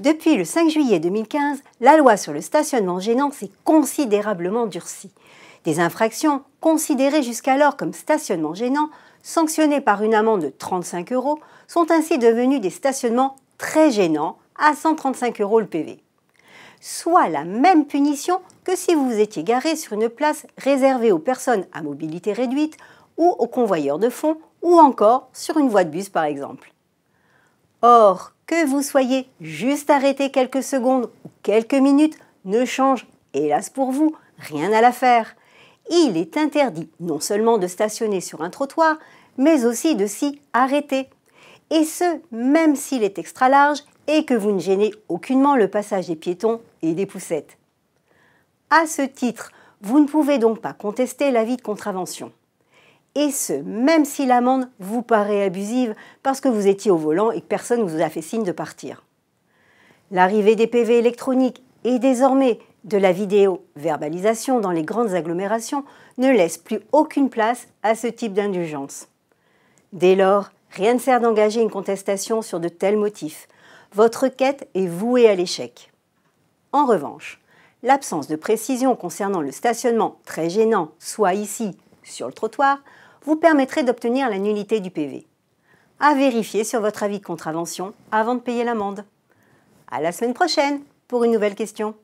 Depuis le 5 juillet 2015, la loi sur le stationnement gênant s'est considérablement durcie. Des infractions considérées jusqu'alors comme stationnement gênant, sanctionnées par une amende de 35 euros, sont ainsi devenues des stationnements très gênants à 135 euros le PV. Soit la même punition que si vous vous étiez garé sur une place réservée aux personnes à mobilité réduite ou aux convoyeurs de fonds ou encore sur une voie de bus par exemple. Or, que vous soyez juste arrêté quelques secondes ou quelques minutes ne change, hélas pour vous, rien à l'affaire. Il est interdit non seulement de stationner sur un trottoir, mais aussi de s'y arrêter. Et ce, même s'il est extra large et que vous ne gênez aucunement le passage des piétons et des poussettes. À ce titre, vous ne pouvez donc pas contester l'avis de contravention. Et ce, même si l'amende vous paraît abusive parce que vous étiez au volant et que personne ne vous a fait signe de partir. L'arrivée des PV électroniques et désormais de la vidéo-verbalisation dans les grandes agglomérations ne laisse plus aucune place à ce type d'indulgence. Dès lors, rien ne sert d'engager une contestation sur de tels motifs. Votre quête est vouée à l'échec. En revanche, l'absence de précision concernant le stationnement très gênant, soit ici, sur le trottoir vous permettrez d'obtenir la nullité du PV. À vérifier sur votre avis de contravention avant de payer l'amende. À la semaine prochaine pour une nouvelle question.